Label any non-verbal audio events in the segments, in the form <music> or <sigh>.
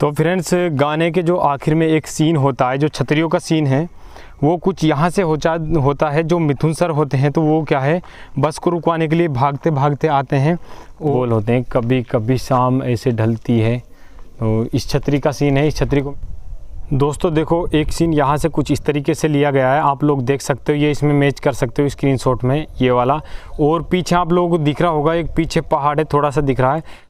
तो फ्रेंड्स गाने के जो आखिर में एक सीन होता है जो छतरियों का सीन है वो कुछ यहाँ से होचा होता है जो मिथुन सर होते हैं तो वो क्या है बस को रुकवाने के लिए भागते भागते आते हैं बोल होते हैं कभी कभी शाम ऐसे ढलती है तो इस छतरी का सीन है इस छतरी को दोस्तों देखो एक सीन यहाँ से कुछ इस तरीके से लिया गया है आप लोग देख सकते हो ये इसमें मैच कर सकते हो स्क्रीनशॉट में ये वाला और पीछे आप लोगों को दिख रहा होगा एक पीछे पहाड़ है थोड़ा सा दिख रहा है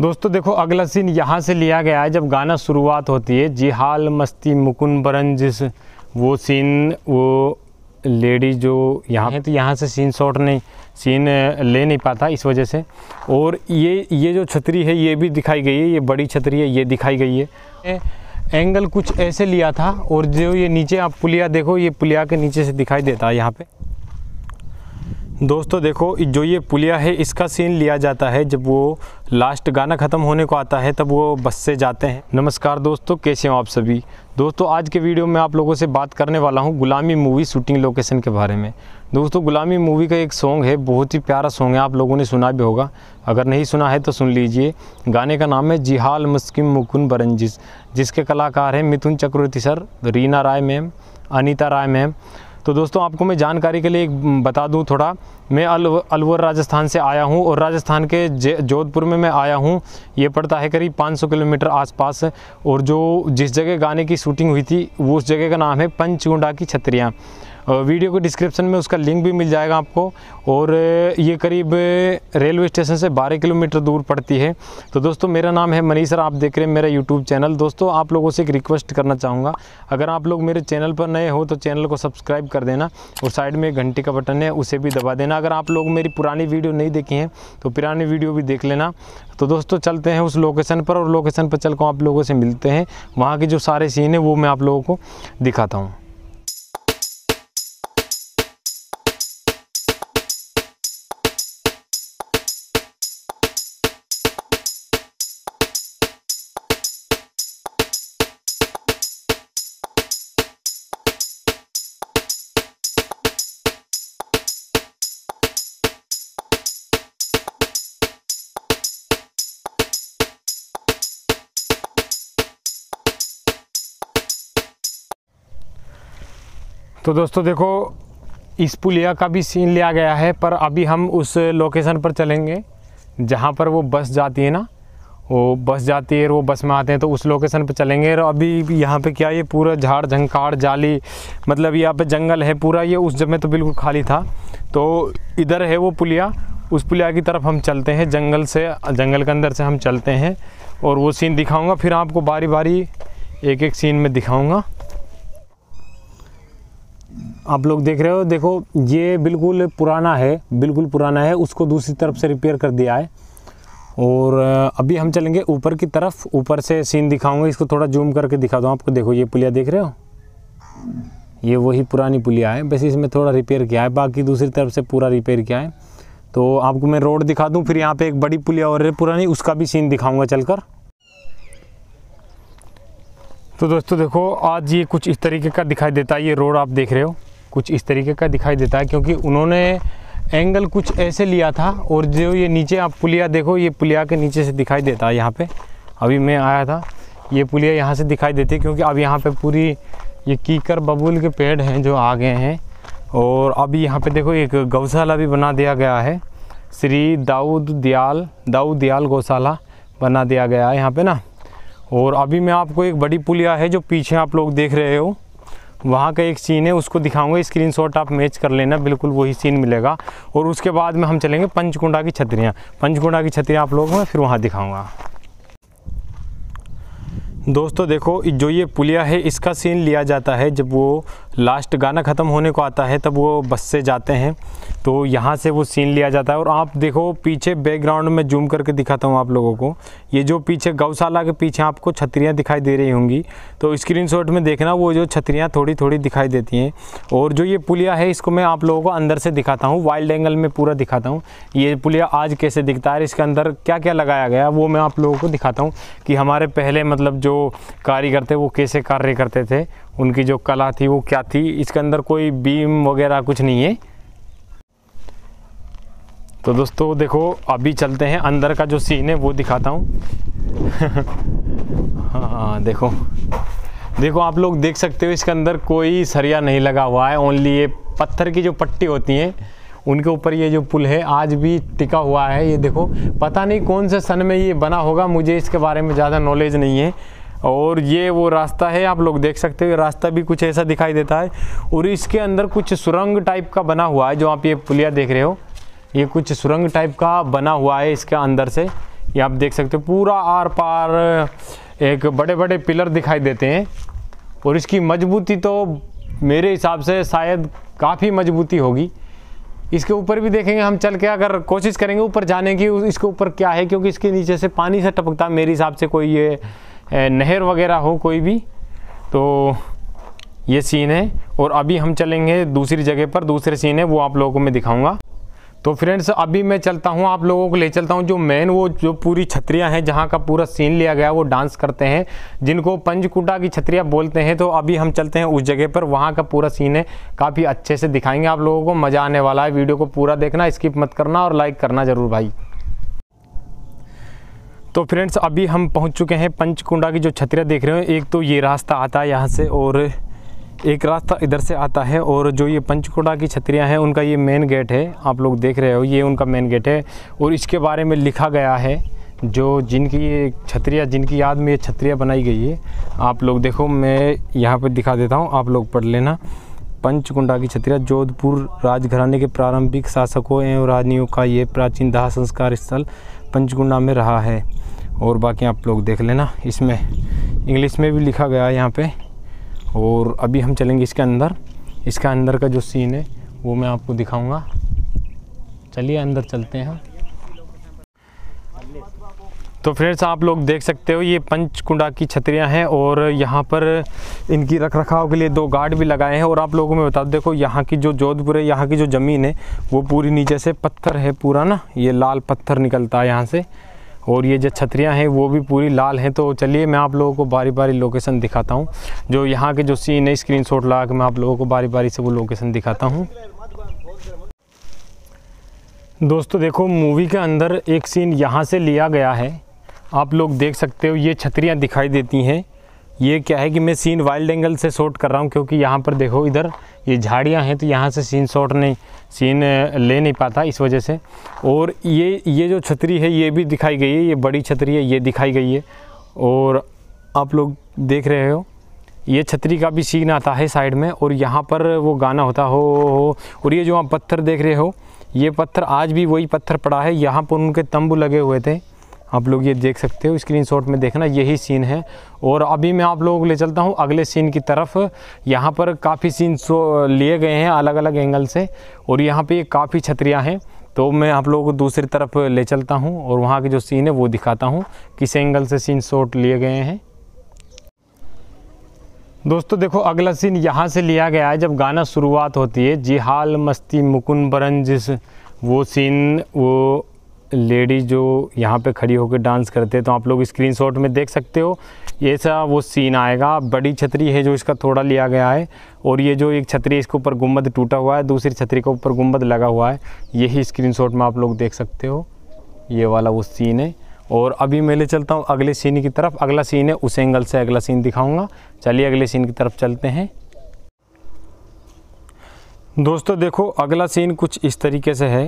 दोस्तों देखो अगला सीन यहाँ से लिया गया है जब गाना शुरुआत होती है जी हाल मस्ती मुकुन बरन जिस वो सीन वो लेडी जो यहाँ है तो यहाँ से सीन शॉट नहीं सीन uh, ले नहीं पाता इस वजह से और ये ये जो छतरी है ये भी दिखाई गई है ये बड़ी छतरी है ये दिखाई गई है एंगल कुछ ऐसे लिया था और जो ये नीचे आप पुलिया देखो ये पुलिया के नीचे से दिखाई देता है यहाँ पर दोस्तों देखो जो ये पुलिया है इसका सीन लिया जाता है जब वो लास्ट गाना ख़त्म होने को आता है तब वो बस से जाते हैं नमस्कार दोस्तों कैसे हो आप सभी दोस्तों आज के वीडियो में आप लोगों से बात करने वाला हूँ गुलामी मूवी शूटिंग लोकेशन के बारे में दोस्तों गुलामी मूवी का एक सॉन्ग है बहुत ही प्यारा सॉन्ग है आप लोगों ने सुना भी होगा अगर नहीं सुना है तो सुन लीजिए गाने का नाम है जिहाल मुस्किम मुकुन बरंजिस जिसके कलाकार हैं Mithun Chakraborty sir Reena Roy ma'am Anita Roy ma'am तो दोस्तों आपको मैं जानकारी के लिए एक बता दूँ थोड़ा मैं अलवर राजस्थान से आया हूँ और राजस्थान के जोधपुर में मैं आया हूँ ये पड़ता है करीब 500 किलोमीटर आसपास और जो जिस जगह गाने की शूटिंग हुई थी उस जगह का नाम है पंचगुंडा की छतरियाँ वीडियो के डिस्क्रिप्शन में उसका लिंक भी मिल जाएगा आपको और ये करीब रेलवे स्टेशन से 12 किलोमीटर दूर पड़ती है तो दोस्तों मेरा नाम है मनीष सर आप देख रहे हैं मेरा यूट्यूब चैनल दोस्तों आप लोगों से एक रिक्वेस्ट करना चाहूँगा अगर आप लोग मेरे चैनल पर नए हो तो चैनल को सब्सक्राइब कर देना और साइड में एक घंटे का बटन है उसे भी दबा देना अगर आप लोग मेरी पुरानी वीडियो नहीं देखी हैं तो पुरानी वीडियो भी देख लेना तो दोस्तों चलते हैं उस लोकेशन पर और लोकेशन पर चल आप लोगों से मिलते हैं वहाँ के जो सारे सीन है वो मैं आप लोगों को दिखाता हूँ तो दोस्तों देखो इस पुलिया का भी सीन लिया गया है पर अभी हम उस लोकेशन पर चलेंगे जहाँ पर वो बस जाती है ना वो बस जाती है वो बस में आते हैं तो उस लोकेशन पर चलेंगे और अभी यहाँ पे क्या ये पूरा झाड़ झंकाड़ जाली मतलब यहाँ पे जंगल है पूरा ये उस जब में तो बिल्कुल खाली था तो इधर है वो पुलिया उस पुलिया की तरफ हम चलते हैं जंगल से जंगल के अंदर से हम चलते हैं और वो सीन दिखाऊँगा फिर आपको बारी बारी एक एक सीन में दिखाऊँगा आप लोग देख रहे हो देखो ये बिल्कुल पुराना है बिल्कुल पुराना है उसको दूसरी तरफ से रिपेयर कर दिया है और अभी हम चलेंगे ऊपर की तरफ ऊपर से सीन दिखाऊंगा इसको थोड़ा जूम करके दिखा दूँ आपको देखो ये पुलिया देख रहे हो ये वही पुरानी पुलिया है बस इसमें थोड़ा रिपेयर किया है बाकी दूसरी तरफ से पूरा रिपेयर किया है तो आपको मैं रोड दिखा दूँ फिर यहाँ पर एक बड़ी पुलिया और है पुरानी उसका भी सीन दिखाऊँगा चल तो दोस्तों देखो आज ये कुछ इस तरीके का दिखाई देता है ये रोड आप देख रहे हो कुछ इस तरीके का दिखाई देता है क्योंकि उन्होंने एंगल कुछ ऐसे लिया था और जो ये नीचे आप पुलिया देखो ये पुलिया के नीचे से दिखाई देता है यहाँ पे अभी मैं आया था ये पुलिया यहाँ से दिखाई देती है क्योंकि अब यहाँ पे पूरी ये कीकर बबूल के पेड़ हैं जो आ गए हैं और अभी यहाँ पे देखो एक गौशाला भी बना दिया गया है श्री दाऊद दयाल दाऊद दयाल गौशाला बना दिया गया है यहाँ पर ना और अभी मैं आपको एक बड़ी पुलिया है जो पीछे आप लोग देख रहे हो वहाँ का एक सीन है उसको दिखाऊंगा स्क्रीनशॉट आप मैच कर लेना बिल्कुल वही सीन मिलेगा और उसके बाद में हम चलेंगे पंचकुंडा की छतरियाँ पंचकुंडा की छतरियाँ आप लोगों में फिर वहाँ दिखाऊँगा दोस्तों देखो जो ये पुलिया है इसका सीन लिया जाता है जब वो लास्ट गाना ख़त्म होने को आता है तब वो बस से जाते हैं तो यहाँ से वो सीन लिया जाता है और आप देखो पीछे बैकग्राउंड में जूम करके दिखाता हूँ आप लोगों को ये जो पीछे गौशाला के पीछे आपको छतरियाँ दिखाई दे रही होंगी तो स्क्रीन में देखना वो जो छतरियाँ थोड़ी थोड़ी दिखाई देती हैं और जो ये पुलिया है इसको मैं आप लोगों को अंदर से दिखाता हूँ वाइल्ड एंगल में पूरा दिखाता हूँ ये पुलिया आज कैसे दिखता है इसके अंदर क्या क्या लगाया गया वो मैं आप लोगों को दिखाता हूँ कि हमारे पहले मतलब जो कारीगर थे वो कैसे कार्य करते थे उनकी जो कला थी वो क्या थी इसके अंदर कोई बीम वगैरह कुछ नहीं है तो दोस्तों देखो अभी चलते हैं अंदर का जो सीन है वो दिखाता हूँ <laughs> हाँ, हाँ देखो देखो आप लोग देख सकते हो इसके अंदर कोई सरिया नहीं लगा हुआ है ओनली ये पत्थर की जो पट्टी होती है उनके ऊपर ये जो पुल है आज भी टिका हुआ है ये देखो पता नहीं कौन से सन में ये बना होगा मुझे इसके बारे में ज़्यादा नॉलेज नहीं है और ये वो रास्ता है आप लोग देख सकते हो रास्ता भी कुछ ऐसा दिखाई देता है और इसके अंदर कुछ सुरंग टाइप का बना हुआ है जो आप ये पुलिया देख रहे हो ये कुछ सुरंग टाइप का बना हुआ है इसके अंदर से ये आप देख सकते हो पूरा आर पार एक बड़े बड़े पिलर दिखाई देते हैं और इसकी मजबूती तो मेरे हिसाब से शायद काफ़ी मजबूती होगी इसके ऊपर भी देखेंगे हम चल के अगर कोशिश करेंगे ऊपर जाने की इसके ऊपर क्या है क्योंकि इसके नीचे से पानी से टपकता मेरे हिसाब से कोई ये नहर वगैरह हो कोई भी तो ये सीन है और अभी हम चलेंगे दूसरी जगह पर दूसरे सीन है वो आप लोगों को मैं दिखाऊंगा तो फ्रेंड्स अभी मैं चलता हूँ आप लोगों को ले चलता हूँ जो मेन वो जो पूरी छतरियाँ हैं जहाँ का पूरा सीन लिया गया वो डांस करते हैं जिनको पंचकुटा की छतरियाँ बोलते हैं तो अभी हम चलते हैं उस जगह पर वहाँ का पूरा सीन है काफ़ी अच्छे से दिखाएंगे आप लोगों को मज़ा आने वाला है वीडियो को पूरा देखना स्किप मत करना और लाइक करना ज़रूर भाई तो फ्रेंड्स अभी हम पहुंच चुके हैं पंचकुंडा की जो छतरिया देख रहे हो एक तो ये रास्ता आता है यहाँ से और एक रास्ता इधर से आता है और जो ये पंचकुंडा की छतरियाँ हैं उनका ये मेन गेट है आप लोग देख रहे हो ये उनका मेन गेट है और इसके बारे में लिखा गया है जो जिनकी ये छतरियाँ जिनकी याद में ये छतरियाँ बनाई गई है आप लोग देखो मैं यहाँ पर दिखा देता हूँ आप लोग पढ़ लेना पंचकुंडा की छतरियाँ जोधपुर राजघराने के प्रारंभिक शासकों एवं राजनियों का ये प्राचीन दाह संस्कार स्थल पंचगुंडा में रहा है और बाकी आप लोग देख लेना इसमें इंग्लिश में भी लिखा गया है यहाँ पे और अभी हम चलेंगे इसके अंदर इसका अंदर का जो सीन है वो मैं आपको दिखाऊंगा चलिए अंदर चलते हैं तो फ्रेंड्स आप लोग देख सकते हो ये पंचकुंडा की छतरियां हैं और यहाँ पर इनकी रख रखाव के लिए दो गार्ड भी लगाए हैं और आप लोगों में बता देखो यहाँ की जो जोधपुर है यहाँ की जो ज़मीन है वो पूरी नीचे से पत्थर है पूरा ना ये लाल पत्थर निकलता है यहाँ से और ये जो छतरियाँ हैं वो भी पूरी लाल हैं तो चलिए मैं आप लोगों को बारी बारी लोकेशन दिखाता हूँ जो यहाँ के जो सीन है स्क्रीन शॉट लगा मैं आप लोगों को बारी बारी से वो लोकेशन दिखाता हूँ दोस्तों देखो मूवी के अंदर एक सीन यहाँ से लिया गया है आप लोग देख सकते हो ये छतरियाँ दिखाई देती हैं ये क्या है कि मैं सीन वाइल्ड एंगल से शॉट कर रहा हूँ क्योंकि यहाँ पर देखो इधर ये झाड़ियाँ हैं तो यहाँ से सीन शॉट नहीं सीन ले नहीं पाता इस वजह से और ये ये जो छतरी है ये भी दिखाई गई है ये बड़ी छतरी है ये दिखाई गई है और आप लोग देख रहे हो ये छतरी का भी सीन आता है साइड में और यहाँ पर वो गाना होता हो, हो और ये जो आप पत्थर देख रहे हो ये पत्थर आज भी वही पत्थर पड़ा है यहाँ पर उनके तंबू लगे हुए थे आप लोग ये देख सकते हो स्क्रीनशॉट में देखना यही सीन है और अभी मैं आप लोगों को ले चलता हूँ अगले सीन की तरफ यहाँ पर काफ़ी सीन लिए गए हैं अलग अलग एंगल से और यहाँ पे काफ़ी छतरियाँ हैं तो मैं आप लोगों को दूसरी तरफ ले चलता हूँ और वहाँ के जो सीन है वो दिखाता हूँ किस एंगल से सीन शॉट लिए गए हैं दोस्तों देखो अगला सीन यहाँ से लिया गया है जब गाना शुरुआत होती है जी हाल मस्ती मुकुन बरन जिस वो सीन वो लेडीज़ जो यहाँ पे खड़ी होकर डांस करते हैं तो आप लोग स्क्रीनशॉट में देख सकते हो ये सा वो सीन आएगा बड़ी छतरी है जो इसका थोड़ा लिया गया है और ये जो एक छतरी इसके ऊपर गुम्बद टूटा हुआ है दूसरी छतरी के ऊपर गुम्बद लगा हुआ है यही स्क्रीन में आप लोग देख सकते हो ये वाला वो सीन है और अभी मैं ले चलता हूँ अगले सीन की तरफ अगला सीन है उस एंगल से अगला सीन दिखाऊँगा चलिए अगले सीन की तरफ चलते हैं दोस्तों देखो अगला सीन कुछ इस तरीके से है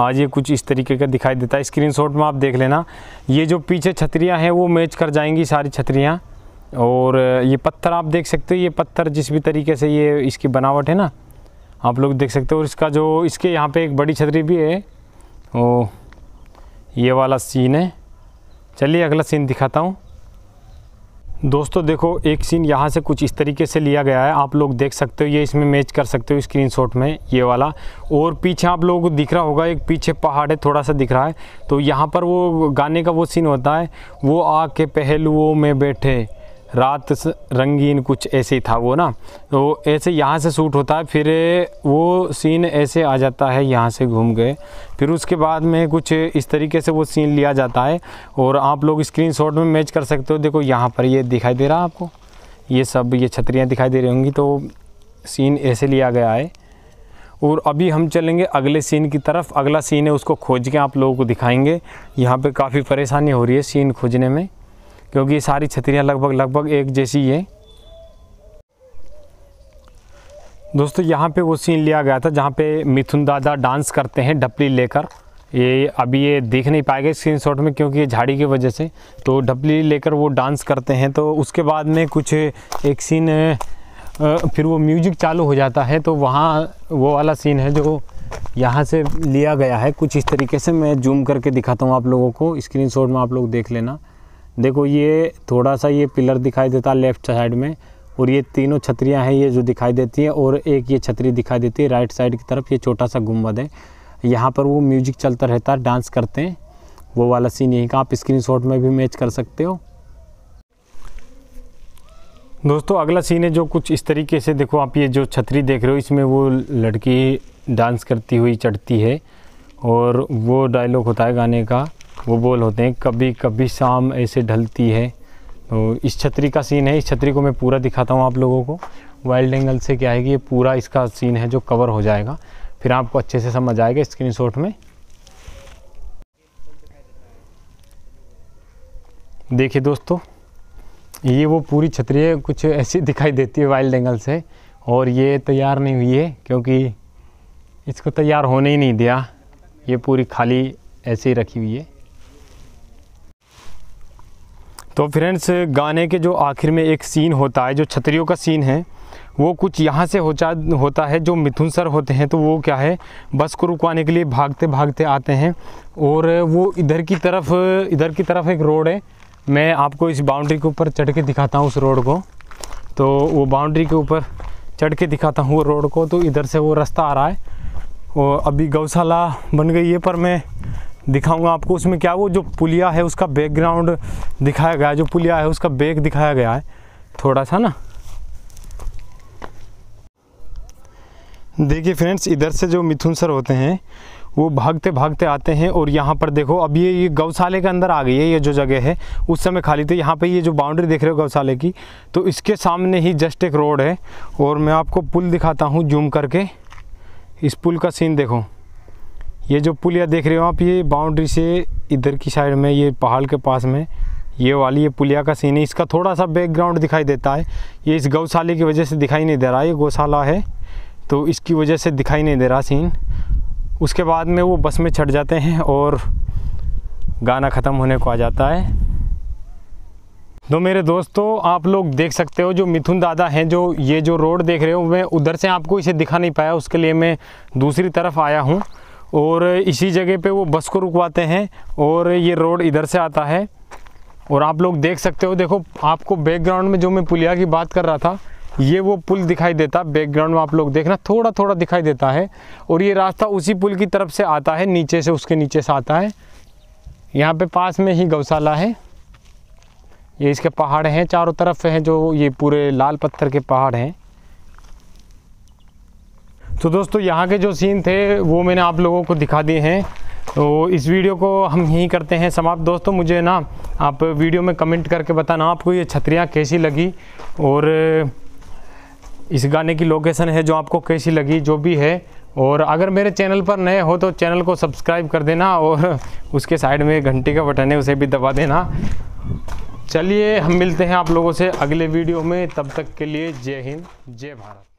आज ये कुछ इस तरीके का दिखाई देता है स्क्रीनशॉट में आप देख लेना ये जो पीछे छतरियाँ हैं वो मैच कर जाएंगी सारी छतरियाँ और ये पत्थर आप देख सकते हो ये पत्थर जिस भी तरीके से ये इसकी बनावट है ना आप लोग देख सकते हो और इसका जो इसके यहाँ पे एक बड़ी छतरी भी है ओ ये वाला सीन है चलिए अगला सीन दिखाता हूँ दोस्तों देखो एक सीन यहाँ से कुछ इस तरीके से लिया गया है आप लोग देख सकते हो ये इसमें मैच कर सकते हो स्क्रीनशॉट में ये वाला और पीछे आप लोगों को दिख रहा होगा एक पीछे पहाड़ है थोड़ा सा दिख रहा है तो यहाँ पर वो गाने का वो सीन होता है वो आके पहलुओं में बैठे रात रंगीन कुछ ऐसे ही था वो ना तो ऐसे यहाँ से शूट होता है फिर वो सीन ऐसे आ जाता है यहाँ से घूम गए फिर उसके बाद में कुछ इस तरीके से वो सीन लिया जाता है और आप लोग स्क्रीनशॉट में मैच कर सकते हो देखो यहाँ पर ये दिखाई दे रहा है आपको ये सब ये छतरियाँ दिखाई दे रही होंगी तो सीन ऐसे लिया गया है और अभी हम चलेंगे अगले सीन की तरफ अगला सीन है उसको खोज के आप लोगों को दिखाएंगे यहाँ पे काफ़ी परेशानी हो रही है सीन खोजने में क्योंकि सारी छतरियाँ लगभग लगभग एक जैसी है दोस्तों यहाँ पे वो सीन लिया गया था जहाँ पे मिथुन दादा डांस करते हैं डपली लेकर ये अभी ये देख नहीं गए स्क्रीन शॉट में क्योंकि ये झाड़ी की वजह से तो डपली लेकर वो डांस करते हैं तो उसके बाद में कुछ एक सीन फिर वो म्यूजिक चालू हो जाता है तो वहाँ वो वाला सीन है जो यहाँ से लिया गया है कुछ इस तरीके से मैं जूम करके दिखाता हूँ आप लोगों को स्क्रीन में आप लोग देख लेना देखो ये थोड़ा सा ये पिलर दिखाई देता है लेफ्ट साइड में और ये तीनों छतरियाँ हैं ये जो दिखाई देती हैं और एक ये छतरी दिखाई देती है राइट साइड की तरफ ये छोटा सा गुम्बद है यहाँ पर वो म्यूजिक चलता रहता है डांस करते हैं वो वाला सीन यहीं का आप स्क्रीनशॉट में भी मैच कर सकते हो दोस्तों अगला सीन है जो कुछ इस तरीके से देखो आप ये जो छतरी देख रहे हो इसमें वो लड़की डांस करती हुई चढ़ती है और वो डायलॉग होता है गाने का वो बोल होते हैं कभी कभी शाम ऐसे ढलती है तो इस छतरी का सीन है इस छतरी को मैं पूरा दिखाता हूँ आप लोगों को वाइल्ड एंगल से क्या है कि ये पूरा इसका सीन है जो कवर हो जाएगा फिर आपको अच्छे से समझ आएगा शॉट में देखिए दोस्तों ये वो पूरी छतरी है कुछ ऐसी दिखाई देती है वाइल्ड एंगल से और ये तैयार नहीं हुई है क्योंकि इसको तैयार होने ही नहीं दिया ये पूरी खाली ऐसे ही रखी हुई है तो फ्रेंड्स गाने के जो आखिर में एक सीन होता है जो छतरियों का सीन है वो कुछ यहाँ से होचा होता है जो मिथुन सर होते हैं तो वो क्या है बस को रुकवाने के लिए भागते भागते आते हैं और वो इधर की तरफ इधर की तरफ एक रोड है मैं आपको इस बाउंड्री के ऊपर चढ़ के दिखाता हूँ उस रोड को तो वो बाउंड्री के ऊपर चढ़ के दिखाता हूँ वो रोड को तो इधर से वो रास्ता आ रहा है और अभी गौशाला बन गई है पर मैं दिखाऊंगा आपको उसमें क्या वो जो पुलिया है उसका बैकग्राउंड दिखाया गया है जो पुलिया है उसका बैक दिखाया गया है थोड़ा सा ना देखिए फ्रेंड्स इधर से जो मिथुन सर होते हैं वो भागते भागते आते हैं और यहाँ पर देखो अब ये ये गौशाले के अंदर आ गई है ये जो जगह है उस समय खाली थी यहाँ पे ये जो बाउंड्री देख रहे हो गौशाले की तो इसके सामने ही जस्ट एक रोड है और मैं आपको पुल दिखाता हूँ जूम करके इस पुल का सीन देखो ये जो पुलिया देख रहे हो आप ये बाउंड्री से इधर की साइड में ये पहाड़ के पास में ये वाली ये पुलिया का सीन है इसका थोड़ा सा बैकग्राउंड दिखाई देता है ये इस गौशाले की वजह से दिखाई नहीं दे रहा ये गौशाला है तो इसकी वजह से दिखाई नहीं दे रहा सीन उसके बाद में वो बस में चढ़ जाते हैं और गाना ख़त्म होने को आ जाता है तो मेरे दोस्तों आप लोग देख सकते हो जो मिथुन दादा हैं जो ये जो रोड देख रहे हो मैं उधर से आपको इसे दिखा नहीं पाया उसके लिए मैं दूसरी तरफ आया हूँ और इसी जगह पे वो बस को रुकवाते हैं और ये रोड इधर से आता है और आप लोग देख सकते हो देखो आपको बैकग्राउंड में जो मैं पुलिया की बात कर रहा था ये वो पुल दिखाई देता बैकग्राउंड में आप लोग देखना थोड़ा थोड़ा दिखाई देता है और ये रास्ता उसी पुल की तरफ से आता है नीचे से उसके नीचे से आता है यहाँ पे पास में ही गौशाला है ये इसके पहाड़ हैं चारों तरफ हैं जो ये पूरे लाल पत्थर के पहाड़ हैं तो दोस्तों यहाँ के जो सीन थे वो मैंने आप लोगों को दिखा दिए हैं तो इस वीडियो को हम यहीं करते हैं समाप्त दोस्तों मुझे ना आप वीडियो में कमेंट करके बताना आपको ये छतरियाँ कैसी लगी और इस गाने की लोकेशन है जो आपको कैसी लगी जो भी है और अगर मेरे चैनल पर नए हो तो चैनल को सब्सक्राइब कर देना और उसके साइड में घंटी का बटन है उसे भी दबा देना चलिए हम मिलते हैं आप लोगों से अगले वीडियो में तब तक के लिए जय हिंद जय भारत